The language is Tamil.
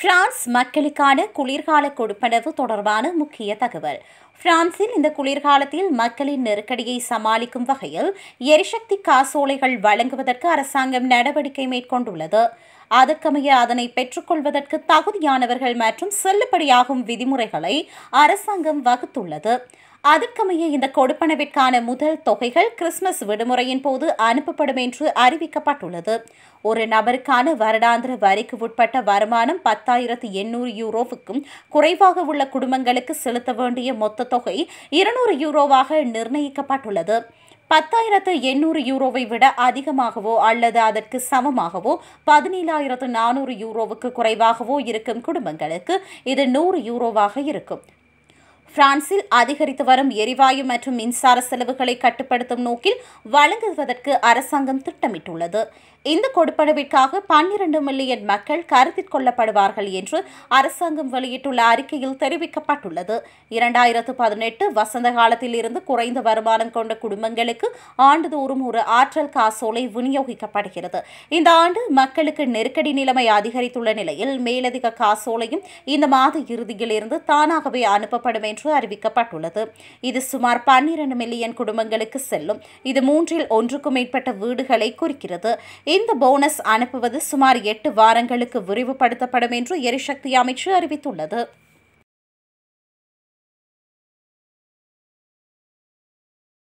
பிரான்ஸ் மக்களுக்கான குளிர்கால கொடுப்பனவு தொடர்பான முக்கிய தகவல் பிரான்சில் இந்த குளிர்காலத்தில் மக்களின் நெருக்கடியை சமாளிக்கும் வகையில் எரிசக்தி காசோலைகள் வழங்குவதற்கு அரசாங்கம் நடவடிக்கை மேற்கொண்டுள்ளது அதற்கமைய அதனை பெற்றுக்கொள்வதற்கு தகுதியானவர்கள் மற்றும் செல்லுபடியாகும் விதிமுறைகளை அரசாங்கம் வகுத்துள்ளது அதற்கமைய இந்த கொடுப்பனவிற்கான முதல் தொகைகள் கிறிஸ்துமஸ் விடுமுறையின் போது அனுப்பப்படும் என்று அறிவிக்கப்பட்டுள்ளது ஒரு நபருக்கான வருடாந்திர வரிக்கு உட்பட்ட வருமானம் பத்தாயிரத்து எண்ணூறு யூரோவுக்கும் குறைவாக உள்ள குடும்பங்களுக்கு செலுத்த வேண்டிய மொத்த தொகை இருநூறு யூரோவாக நிர்ணயிக்கப்பட்டுள்ளது பத்தாயிரத்து எண்ணூறு யூரோவை விட அதிகமாகவோ அல்லது அதற்கு சமமாகவோ பதினேழாயிரத்து நானூறு யூரோவுக்கு குறைவாகவோ இருக்கும் குடும்பங்களுக்கு இது நூறு யூரோவாக இருக்கும் பிரான்சில் அதிகரித்து வரும் எரிவாயு மற்றும் மின்சார செலவுகளை கட்டுப்படுத்தும் நோக்கில் வழங்குவதற்கு அரசாங்கம் திட்டமிட்டுள்ளது இந்த கொடுப்பனவிற்காக பன்னிரண்டு மில்லியன் மக்கள் கருத்தில் கொள்ளப்படுவார்கள் என்று அரசாங்கம் வெளியிட்டுள்ள அறிக்கையில் தெரிவிக்கப்பட்டுள்ளது இரண்டாயிரத்து பதினெட்டு வசந்த காலத்தில் இருந்து குறைந்த வருமானம் கொண்ட குடும்பங்களுக்கு ஆண்டுதோறும் ஒரு ஆற்றல் காசோலை விநியோகிக்கப்படுகிறது இந்த ஆண்டு மக்களுக்கு நெருக்கடி நிலைமை அதிகரித்துள்ள நிலையில் மேலதிக காசோலையும் இந்த மாத இறுதியில் இருந்து தானாகவே அனுப்பப்படும் என்று அறிவிக்கப்பட்டுள்ளது இது சுமார் பன்னிரண்டு மில்லியன் குடும்பங்களுக்கு செல்லும் இது மூன்றில் ஒன்றுக்கும் மேற்பட்ட வீடுகளை குறிக்கிறது இந்த போனஸ் அனுப்புவது சுமார் எட்டு வாரங்களுக்கு விரிவுபடுத்தப்படும் என்று எரிசக்தி அமைச்சு அறிவித்துள்ளது